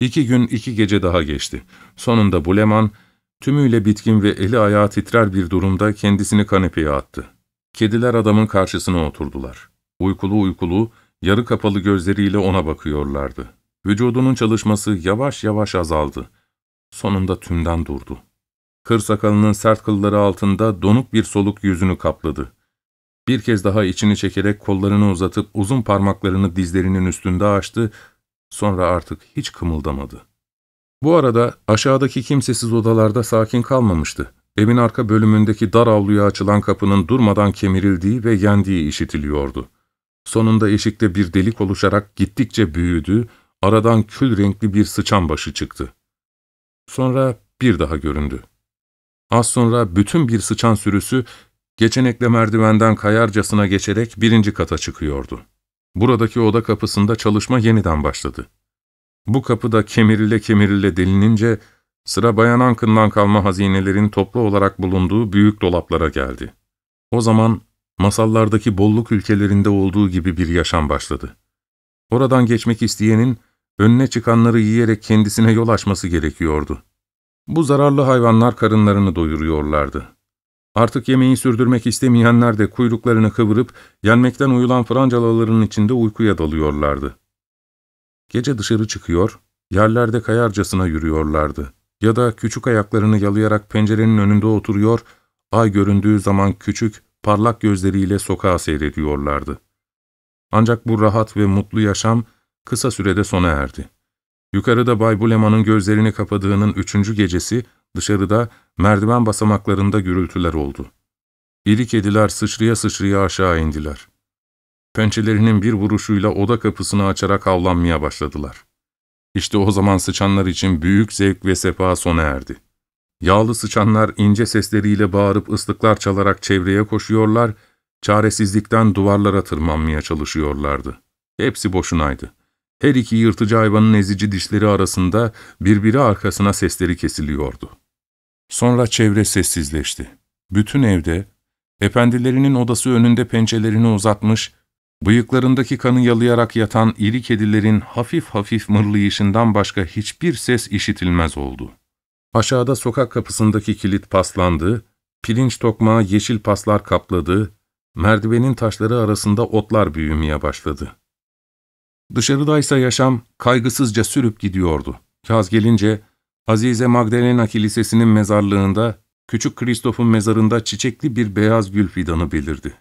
İki gün iki gece daha geçti. Sonunda Buleman, tümüyle bitkin ve eli ayağı titrer bir durumda kendisini kanepeye attı. Kediler adamın karşısına oturdular. Uykulu uykulu, yarı kapalı gözleriyle ona bakıyorlardı. Vücudunun çalışması yavaş yavaş azaldı. Sonunda tümden durdu. Kır sakalının sert kılları altında donuk bir soluk yüzünü kapladı. Bir kez daha içini çekerek kollarını uzatıp uzun parmaklarını dizlerinin üstünde açtı Sonra artık hiç kımıldamadı. Bu arada aşağıdaki kimsesiz odalarda sakin kalmamıştı. Evin arka bölümündeki dar avluya açılan kapının durmadan kemirildiği ve yendiği işitiliyordu. Sonunda eşikte bir delik oluşarak gittikçe büyüdü, aradan kül renkli bir sıçan başı çıktı. Sonra bir daha göründü. Az sonra bütün bir sıçan sürüsü geçenekle merdivenden kayarcasına geçerek birinci kata çıkıyordu. Buradaki oda kapısında çalışma yeniden başladı. Bu kapıda kemirile kemirile delinince sıra Bayan Ankın'dan kalma hazinelerin toplu olarak bulunduğu büyük dolaplara geldi. O zaman masallardaki bolluk ülkelerinde olduğu gibi bir yaşam başladı. Oradan geçmek isteyenin önüne çıkanları yiyerek kendisine yol açması gerekiyordu. Bu zararlı hayvanlar karınlarını doyuruyorlardı. Artık yemeği sürdürmek istemeyenler de kuyruklarını kıvırıp yenmekten uyulan francalaların içinde uykuya dalıyorlardı. Gece dışarı çıkıyor, yerlerde kayarcasına yürüyorlardı. Ya da küçük ayaklarını yalayarak pencerenin önünde oturuyor, ay göründüğü zaman küçük, parlak gözleriyle sokağa seyrediyorlardı. Ancak bu rahat ve mutlu yaşam kısa sürede sona erdi. Yukarıda Bay Buleman'ın gözlerini kapadığının üçüncü gecesi, dışarıda Merdiven basamaklarında gürültüler oldu. İri kediler sıçraya sıçraya aşağı indiler. Pençelerinin bir vuruşuyla oda kapısını açarak havlanmaya başladılar. İşte o zaman sıçanlar için büyük zevk ve sefa sona erdi. Yağlı sıçanlar ince sesleriyle bağırıp ıslıklar çalarak çevreye koşuyorlar, çaresizlikten duvarlara tırmanmaya çalışıyorlardı. Hepsi boşunaydı. Her iki yırtıcı hayvanın ezici dişleri arasında birbiri arkasına sesleri kesiliyordu. Sonra çevre sessizleşti. Bütün evde, efendilerinin odası önünde pençelerini uzatmış, bıyıklarındaki kanı yalayarak yatan iri kedilerin hafif hafif mırlayışından başka hiçbir ses işitilmez oldu. Aşağıda sokak kapısındaki kilit paslandı, pirinç tokmağı yeşil paslar kapladı, merdivenin taşları arasında otlar büyümeye başladı. Dışarıdaysa yaşam kaygısızca sürüp gidiyordu. Kaz gelince Azize Magdalena Kilisesi'nin mezarlığında, küçük Kristof'un mezarında çiçekli bir beyaz gül fidanı belirdi.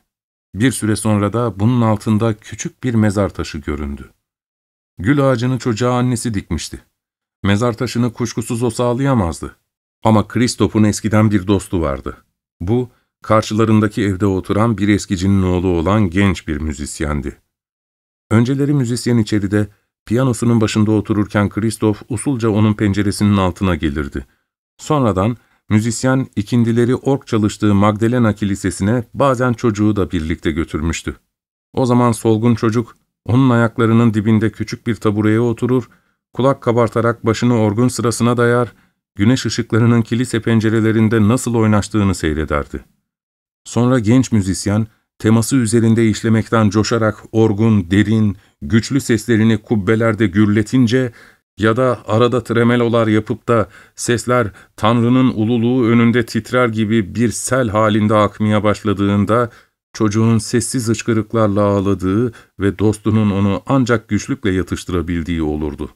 Bir süre sonra da bunun altında küçük bir mezar taşı göründü. Gül ağacını çocuğa annesi dikmişti. Mezar taşını kuşkusuz o sağlayamazdı. Ama Kristof'un eskiden bir dostu vardı. Bu, karşılarındaki evde oturan bir eskicinin oğlu olan genç bir müzisyendi. Önceleri müzisyen içeride Piyanosunun başında otururken Kristof usulca onun penceresinin altına gelirdi. Sonradan müzisyen ikindileri ork çalıştığı Magdalena Kilisesi'ne bazen çocuğu da birlikte götürmüştü. O zaman solgun çocuk onun ayaklarının dibinde küçük bir tabureye oturur, kulak kabartarak başını orgun sırasına dayar, güneş ışıklarının kilise pencerelerinde nasıl oynaştığını seyrederdi. Sonra genç müzisyen teması üzerinde işlemekten coşarak orgun, derin, güçlü seslerini kubbelerde gürletince ya da arada tremelolar yapıp da sesler Tanrı'nın ululuğu önünde titrer gibi bir sel halinde akmaya başladığında, çocuğun sessiz hıçkırıklarla ağladığı ve dostunun onu ancak güçlükle yatıştırabildiği olurdu.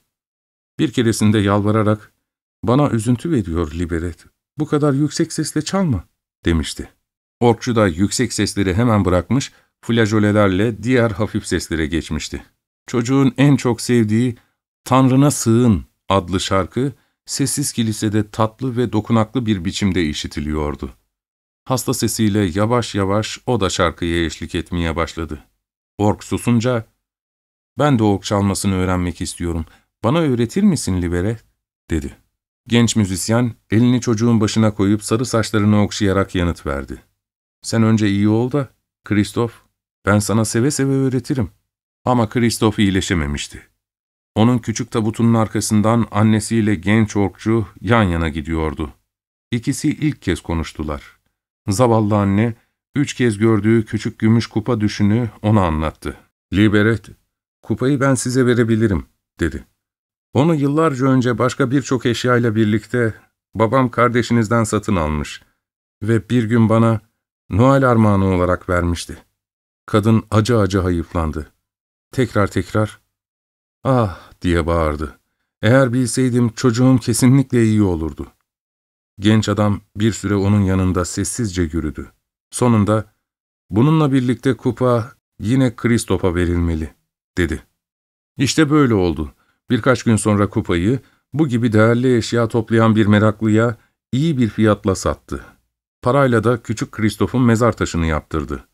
Bir keresinde yalvararak, ''Bana üzüntü veriyor Liberet, bu kadar yüksek sesle çalma.'' demişti. Orkçu da yüksek sesleri hemen bırakmış, flajolelerle diğer hafif seslere geçmişti. Çocuğun en çok sevdiği ''Tanrına Sığın'' adlı şarkı, sessiz kilisede tatlı ve dokunaklı bir biçimde işitiliyordu. Hasta sesiyle yavaş yavaş o da şarkıya eşlik etmeye başladı. Ork susunca, ''Ben de ork çalmasını öğrenmek istiyorum. Bana öğretir misin Libere?'' dedi. Genç müzisyen elini çocuğun başına koyup sarı saçlarını okşayarak yanıt verdi. Sen önce iyi ol da, Kristof, ben sana seve seve öğretirim. Ama Kristof iyileşememişti. Onun küçük tabutunun arkasından annesiyle genç orkçu yan yana gidiyordu. İkisi ilk kez konuştular. Zavallı anne, üç kez gördüğü küçük gümüş kupa düşünü ona anlattı. Liberet, kupayı ben size verebilirim, dedi. Onu yıllarca önce başka birçok eşyayla birlikte babam kardeşinizden satın almış ve bir gün bana Noel armağanı olarak vermişti. Kadın acı acı hayıflandı. Tekrar tekrar, ''Ah!'' diye bağırdı. ''Eğer bilseydim çocuğum kesinlikle iyi olurdu.'' Genç adam bir süre onun yanında sessizce yürüdü. Sonunda, ''Bununla birlikte kupa yine Kristop'a verilmeli.'' dedi. İşte böyle oldu. Birkaç gün sonra kupayı bu gibi değerli eşya toplayan bir meraklıya iyi bir fiyatla sattı. Parayla da küçük Kristof'un mezar taşını yaptırdı.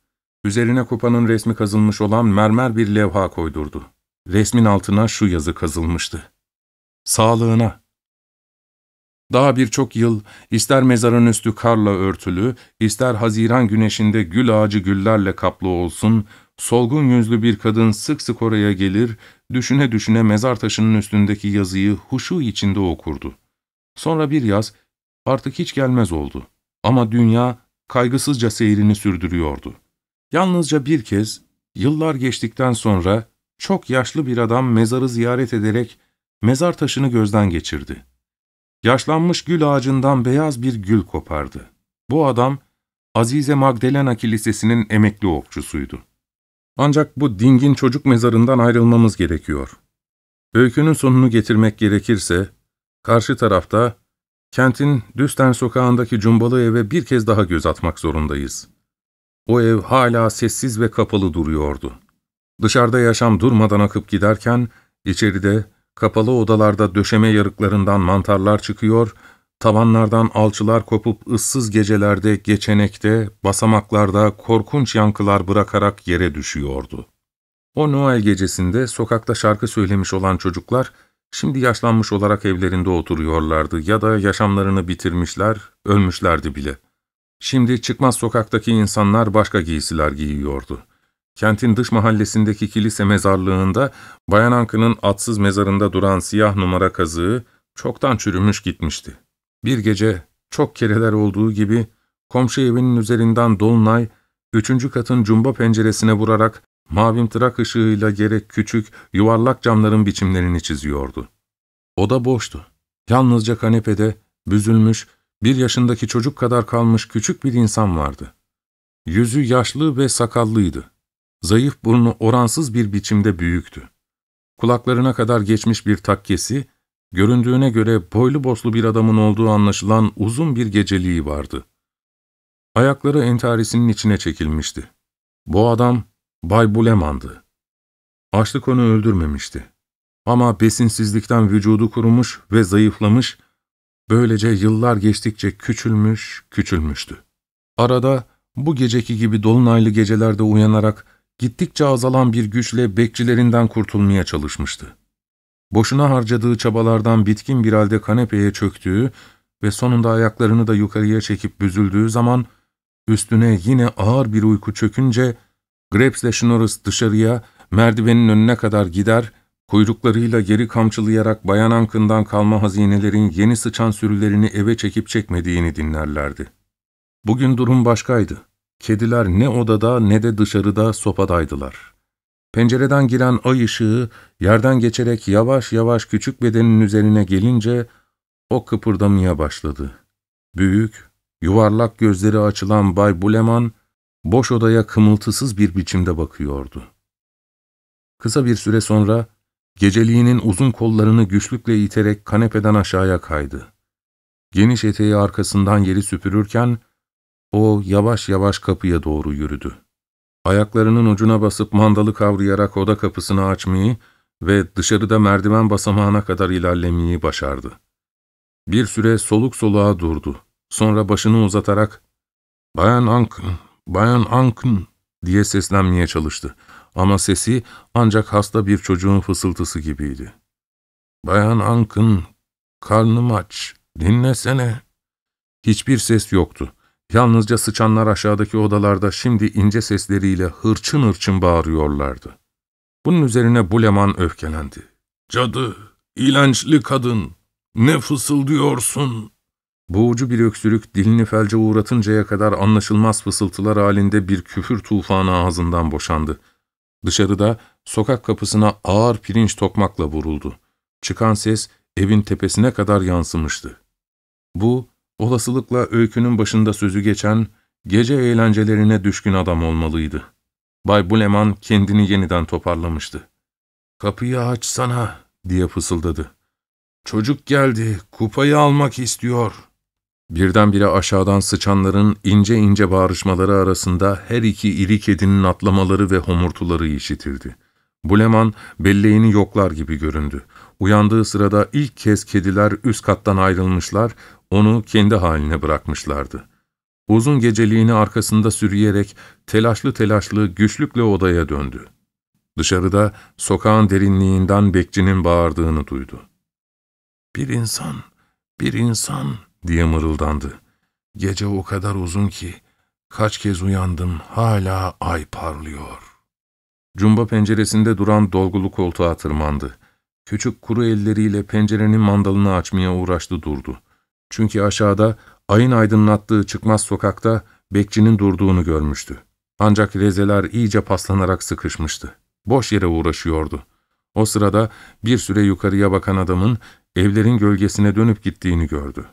Üzerine kupanın resmi kazılmış olan mermer bir levha koydurdu. Resmin altına şu yazı kazılmıştı. Sağlığına. Daha birçok yıl ister mezarın üstü karla örtülü, ister haziran güneşinde gül ağacı güllerle kaplı olsun, solgun yüzlü bir kadın sık sık oraya gelir, düşüne düşüne mezar taşının üstündeki yazıyı huşu içinde okurdu. Sonra bir yaz artık hiç gelmez oldu.'' Ama dünya kaygısızca seyrini sürdürüyordu. Yalnızca bir kez, yıllar geçtikten sonra çok yaşlı bir adam mezarı ziyaret ederek mezar taşını gözden geçirdi. Yaşlanmış gül ağacından beyaz bir gül kopardı. Bu adam, Azize Magdalena Kilisesi'nin emekli okçusuydu. Ancak bu dingin çocuk mezarından ayrılmamız gerekiyor. Öykünün sonunu getirmek gerekirse, karşı tarafta Kentin Düsten sokağındaki cumbalı eve bir kez daha göz atmak zorundayız. O ev hala sessiz ve kapalı duruyordu. Dışarıda yaşam durmadan akıp giderken, içeride, kapalı odalarda döşeme yarıklarından mantarlar çıkıyor, tavanlardan alçılar kopup ıssız gecelerde, geçenekte, basamaklarda korkunç yankılar bırakarak yere düşüyordu. O Noel gecesinde sokakta şarkı söylemiş olan çocuklar, Şimdi yaşlanmış olarak evlerinde oturuyorlardı ya da yaşamlarını bitirmişler, ölmüşlerdi bile. Şimdi çıkmaz sokaktaki insanlar başka giysiler giyiyordu. Kentin dış mahallesindeki kilise mezarlığında Bayan Ankı'nın atsız mezarında duran siyah numara kazığı çoktan çürümüş gitmişti. Bir gece çok kereler olduğu gibi komşu evinin üzerinden Dolunay, üçüncü katın cumba penceresine vurarak mavimtırak ışığıyla gerek küçük, yuvarlak camların biçimlerini çiziyordu. Oda boştu. Yalnızca kanepede, büzülmüş, bir yaşındaki çocuk kadar kalmış küçük bir insan vardı. Yüzü yaşlı ve sakallıydı. Zayıf burnu oransız bir biçimde büyüktü. Kulaklarına kadar geçmiş bir takkesi, göründüğüne göre boylu boslu bir adamın olduğu anlaşılan uzun bir geceliği vardı. Ayakları entarisinin içine çekilmişti. Bu adam Bay Buleman'dı. Açlık onu öldürmemişti. Ama besinsizlikten vücudu kurumuş ve zayıflamış, böylece yıllar geçtikçe küçülmüş, küçülmüştü. Arada bu geceki gibi dolunaylı gecelerde uyanarak gittikçe azalan bir güçle bekçilerinden kurtulmaya çalışmıştı. Boşuna harcadığı çabalardan bitkin bir halde kanepeye çöktüğü ve sonunda ayaklarını da yukarıya çekip büzüldüğü zaman, üstüne yine ağır bir uyku çökünce, Grapes'le Schnorris dışarıya, merdivenin önüne kadar gider, kuyruklarıyla geri kamçılayarak Bayan Ankın'dan kalma hazinelerin yeni sıçan sürülerini eve çekip çekmediğini dinlerlerdi. Bugün durum başkaydı. Kediler ne odada ne de dışarıda sopadaydılar. Pencereden giren ay ışığı yerden geçerek yavaş yavaş küçük bedenin üzerine gelince o kıpırdamaya başladı. Büyük, yuvarlak gözleri açılan Bay Buleman, boş odaya kımıltısız bir biçimde bakıyordu. Kısa bir süre sonra geceliğinin uzun kollarını güçlükle iterek kanepeden aşağıya kaydı. Geniş eteği arkasından yeri süpürürken o yavaş yavaş kapıya doğru yürüdü. Ayaklarının ucuna basıp mandalı kavrayarak oda kapısını açmayı ve dışarıda merdiven basamağına kadar ilerlemeyi başardı. Bir süre soluk soluğa durdu. Sonra başını uzatarak ''Bayan Ank, ''Bayan Ankın'' diye seslenmeye çalıştı. Ama sesi ancak hasta bir çocuğun fısıltısı gibiydi. ''Bayan Ankın, karnım aç, dinlesene.'' Hiçbir ses yoktu. Yalnızca sıçanlar aşağıdaki odalarda şimdi ince sesleriyle hırçın hırçın bağırıyorlardı. Bunun üzerine Buleman öfkelendi. ''Cadı, iğlençli kadın, ne fısıldıyorsun?'' Boğucu bir öksürük dilini felce uğratıncaya kadar anlaşılmaz fısıltılar halinde bir küfür tufanı ağzından boşandı. Dışarıda sokak kapısına ağır pirinç tokmakla vuruldu. Çıkan ses evin tepesine kadar yansımıştı. Bu, olasılıkla öykünün başında sözü geçen, gece eğlencelerine düşkün adam olmalıydı. Bay Buleman kendini yeniden toparlamıştı. ''Kapıyı açsana'' diye fısıldadı. ''Çocuk geldi, kupayı almak istiyor.'' Birdenbire aşağıdan sıçanların ince ince bağrışmaları arasında her iki iri kedinin atlamaları ve homurtuları işitildi. Buleman belleğini yoklar gibi göründü. Uyandığı sırada ilk kez kediler üst kattan ayrılmışlar, onu kendi haline bırakmışlardı. Uzun geceliğini arkasında sürüyerek telaşlı telaşlı güçlükle odaya döndü. Dışarıda sokağın derinliğinden bekçinin bağırdığını duydu. ''Bir insan, bir insan.'' diye mırıldandı. Gece o kadar uzun ki kaç kez uyandım hala ay parlıyor. Cumba penceresinde duran dolgulu koltuğa tırmandı. Küçük kuru elleriyle pencerenin mandalını açmaya uğraştı durdu. Çünkü aşağıda ayın aydınlattığı çıkmaz sokakta bekçinin durduğunu görmüştü. Ancak rezeler iyice paslanarak sıkışmıştı. Boş yere uğraşıyordu. O sırada bir süre yukarıya bakan adamın evlerin gölgesine dönüp gittiğini gördü.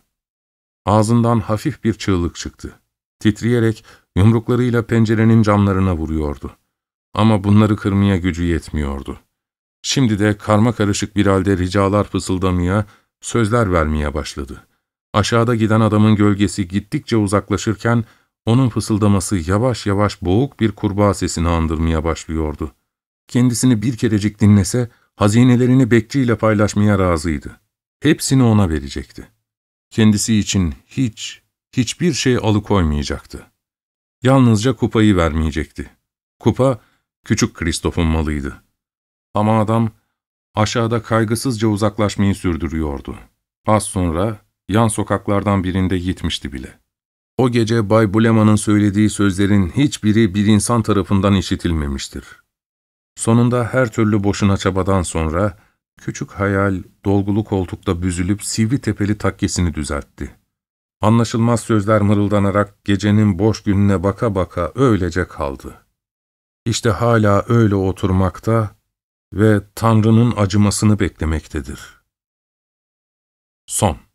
Ağzından hafif bir çığlık çıktı. Titreyerek yumruklarıyla pencerenin camlarına vuruyordu. Ama bunları kırmaya gücü yetmiyordu. Şimdi de karma karışık bir halde ricalar fısıldamaya, sözler vermeye başladı. Aşağıda giden adamın gölgesi gittikçe uzaklaşırken, onun fısıldaması yavaş yavaş boğuk bir kurbağa sesini andırmaya başlıyordu. Kendisini bir kerecik dinlese, hazinelerini bekçiyle paylaşmaya razıydı. Hepsini ona verecekti. Kendisi için hiç, hiçbir şey alıkoymayacaktı. Yalnızca kupayı vermeyecekti. Kupa, küçük Kristof'un malıydı. Ama adam, aşağıda kaygısızca uzaklaşmayı sürdürüyordu. Az sonra, yan sokaklardan birinde gitmişti bile. O gece Bay Bulema'nın söylediği sözlerin hiçbiri bir insan tarafından işitilmemiştir. Sonunda her türlü boşuna çabadan sonra, Küçük hayal, dolgulu koltukta büzülüp sivri tepeli takkesini düzeltti. Anlaşılmaz sözler mırıldanarak gecenin boş gününe baka baka öylece kaldı. İşte hala öyle oturmakta ve Tanrı'nın acımasını beklemektedir. Son